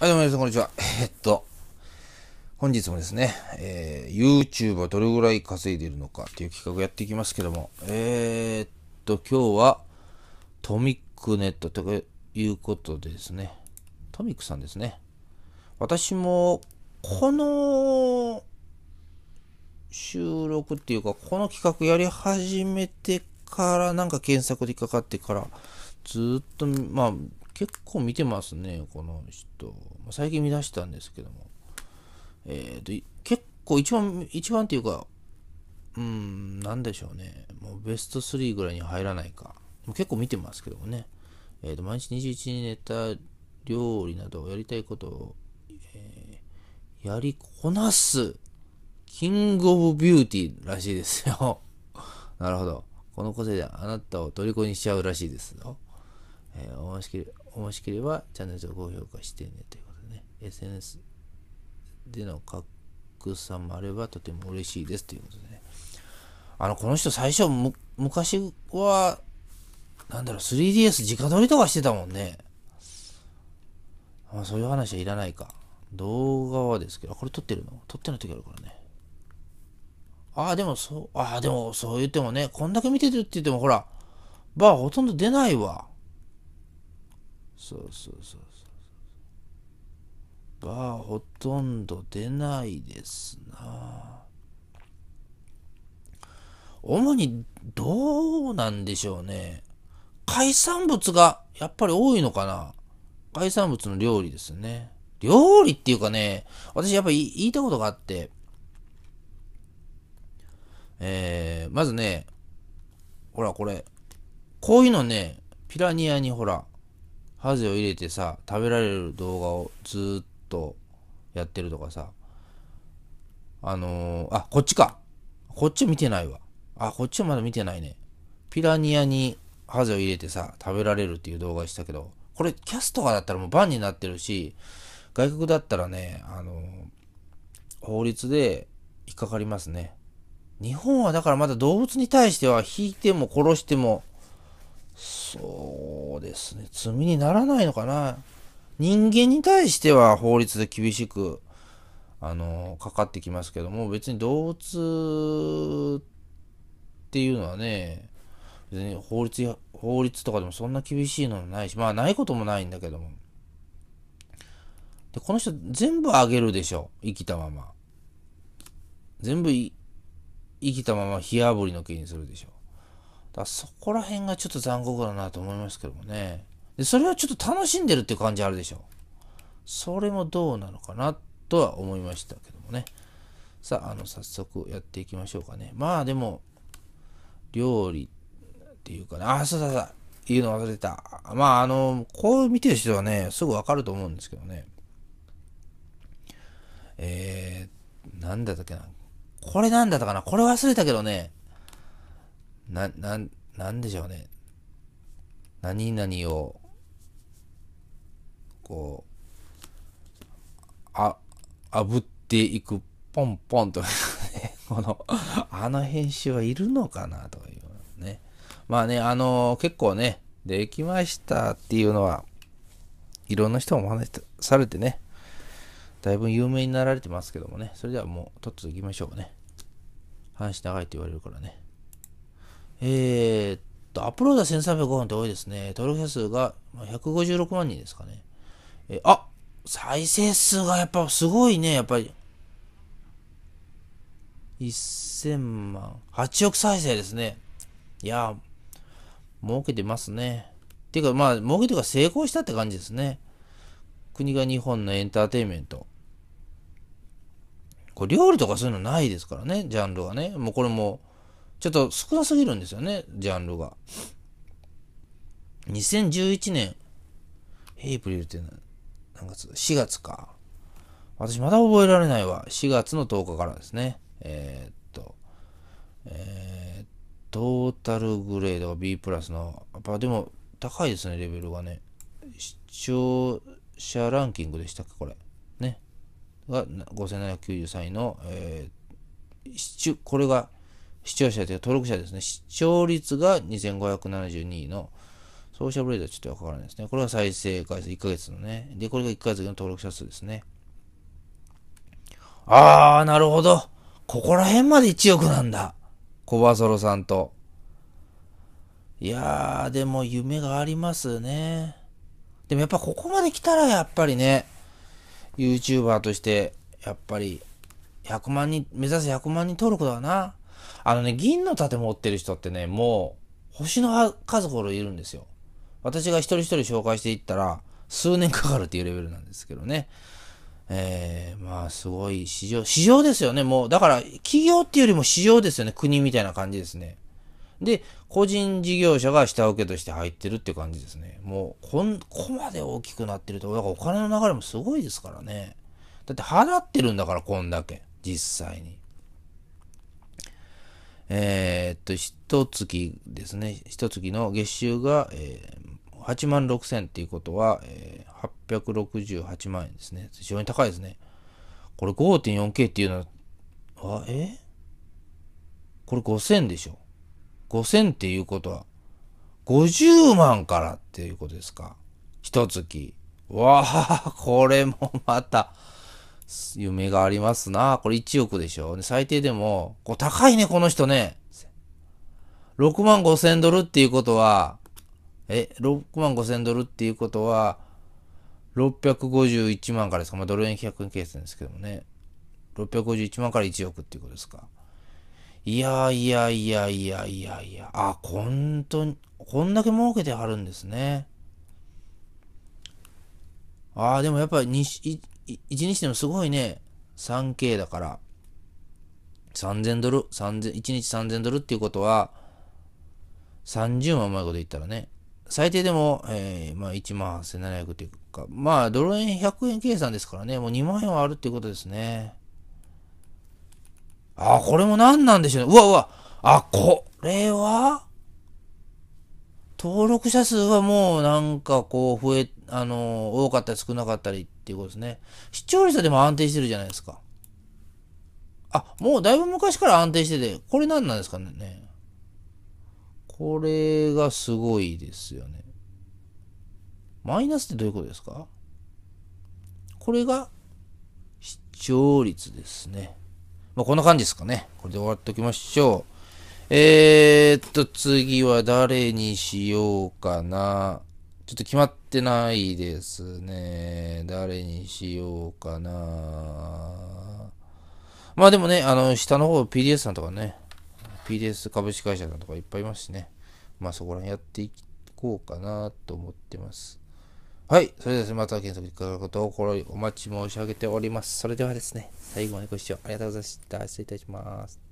はい、どうも皆さん、こんにちは。えっと、本日もですね、えー、YouTube はどれぐらい稼いでいるのかっていう企画やっていきますけども、えー、っと、今日はトミックネットということでですね、トミックさんですね。私も、この収録っていうか、この企画やり始めてから、なんか検索で引っかかってから、ずっと、まあ、結構見てますね、この人。最近見出したんですけども。えっ、ー、と、結構一番、一番っていうか、うん、なんでしょうね。もうベスト3ぐらいに入らないか。結構見てますけどもね。えっ、ー、と、毎日21に寝た料理などをやりたいことを、えー、やりこなす、キングオブビューティーらしいですよ。なるほど。この個性であなたを虜にしちゃうらしいですよ。えー、思いきり面しければチャンネル登録高評価してねということでね、SNS での拡散もあればとても嬉しいですということでね。あの、この人最初む、昔は、なんだろう、3DS 直撮りとかしてたもんね。あそういう話はいらないか。動画はですけど、これ撮ってるの撮ってない時あるからね。ああ、でもそう、ああ、でもそう言ってもね、こんだけ見てるって言ってもほら、バーほとんど出ないわ。そうそうそうそうがほとんど出ないですな主にどうなんでしょうね海産物がやっぱり多いのかな海産物の料理ですね料理っていうかね私やっぱり言いたことがあってえー、まずねほらこれこういうのねピラニアにほらハゼを入れてさ食べられる動画をずっとやってるとかさあのー、あこっちかこっち見てないわあこっちはまだ見てないねピラニアにハゼを入れてさ食べられるっていう動画したけどこれキャスとかだったらもうバンになってるし外国だったらねあのー、法律で引っかかりますね日本はだからまだ動物に対しては引いても殺してもそうですね。罪にならないのかな。人間に対しては法律で厳しく、あの、かかってきますけども、別に動物っていうのはね、別に法律や、法律とかでもそんな厳しいのもないし、まあないこともないんだけども。で、この人全部あげるでしょ。生きたまま。全部生きたまま火あぶりの刑にするでしょ。だそこら辺がちょっと残酷だなと思いますけどもね。で、それはちょっと楽しんでるって感じあるでしょ。それもどうなのかなとは思いましたけどもね。さあ、あの、早速やっていきましょうかね。まあでも、料理っていうかね、あ、そうそうそう、言うの忘れてた。まああの、こう見てる人はね、すぐわかると思うんですけどね。えー、なんだったっけな。これなんだったかな。これ忘れたけどね。な、な、なんでしょうね。何々を、こう、あ、炙っていく、ポンポンと、ね、この、あの編集はいるのかな、というね。まあね、あのー、結構ね、できましたっていうのは、いろんな人もお話しされてね、だいぶ有名になられてますけどもね、それではもう、とっとと行きましょうね。話長いと言われるからね。えー、っと、アップロードは1305本って多いですね。登録者数が156万人ですかね。えー、あ再生数がやっぱすごいね、やっぱり。1000万。8億再生ですね。いや儲けてますね。っていうか、まあ、儲けてか成功したって感じですね。国が日本のエンターテインメント。これ料理とかそういうのないですからね、ジャンルはね。もうこれもちょっと少なすぎるんですよね、ジャンルが。2011年、エイプリルって何月 ?4 月か。私まだ覚えられないわ。4月の10日からですね。えー、っと、えー、トータルグレードは B プラスの、やっぱでも高いですね、レベルがね。視聴者ランキングでしたっけ、これ。ね。が5793位の、えー、これが視聴者というか登録者ですね、視聴率が2572位の、ソーシャルブレイドはちょっとわからないですね。これは再生回数1ヶ月のね。で、これが1ヶ月の登録者数ですね。あー、なるほど。ここら辺まで1億なんだ。コバソロさんと。いやー、でも夢がありますね。でもやっぱここまで来たらやっぱりね、YouTuber として、やっぱり、100万人、目指す100万人登録だな。あのね、銀の盾持ってる人ってね、もう、星の数頃いるんですよ。私が一人一人紹介していったら、数年かかるっていうレベルなんですけどね。えー、まあ、すごい市場、市場ですよね。もう、だから、企業っていうよりも市場ですよね。国みたいな感じですね。で、個人事業者が下請けとして入ってるって感じですね。もう、こん、ここまで大きくなってると、だからお金の流れもすごいですからね。だって払ってるんだから、こんだけ。実際に。えー、っと、一月ですね、一月の月収が、えー、8万6千っていうことは、えー、868万円ですね。非常に高いですね。これ 5.4K っていうのは、あ、えこれ5千でしょ。5千っていうことは、50万からっていうことですか。一月。わあ、これもまた、夢がありますな。これ1億でしょ。最低でも、こう高いね、この人ね。6万5千ドルっていうことは、え、6万5千ドルっていうことは、651万からですか。まあ、ドル円100円計算ですけどもね。651万から1億っていうことですか。いやいやいやいやいやいや。あ、ほんとに、こんだけ儲けてはるんですね。ああ、でもやっぱり一日でもすごいね、3K だから、3000ドル、三千一1日3000ドルっていうことは、30万うまいこと言ったらね、最低でも、えー、まあ1万8700というか、まあドル円100円計算ですからね、もう2万円はあるっていうことですね。あ、これも何なんでしょうね。うわうわ、あ、これは登録者数はもうなんかこう増え、あのー、多かったり少なかったりっていうことですね。視聴率はでも安定してるじゃないですか。あ、もうだいぶ昔から安定してて、これ何なんですかね。これがすごいですよね。マイナスってどういうことですかこれが視聴率ですね。まあ、こんな感じですかね。これで終わっておきましょう。えー、っと、次は誰にしようかな。ちょっと決まっってないですね。誰にしようかな。まあでもね、あの、下の方 PDS さんとかね、PDS 株式会社さんとかいっぱいいますしね。まあそこら辺やっていこうかなと思ってます。はい。それではですね、また検索いただくことを心よりお待ち申し上げております。それではですね、最後までご視聴ありがとうございました。失礼いたします。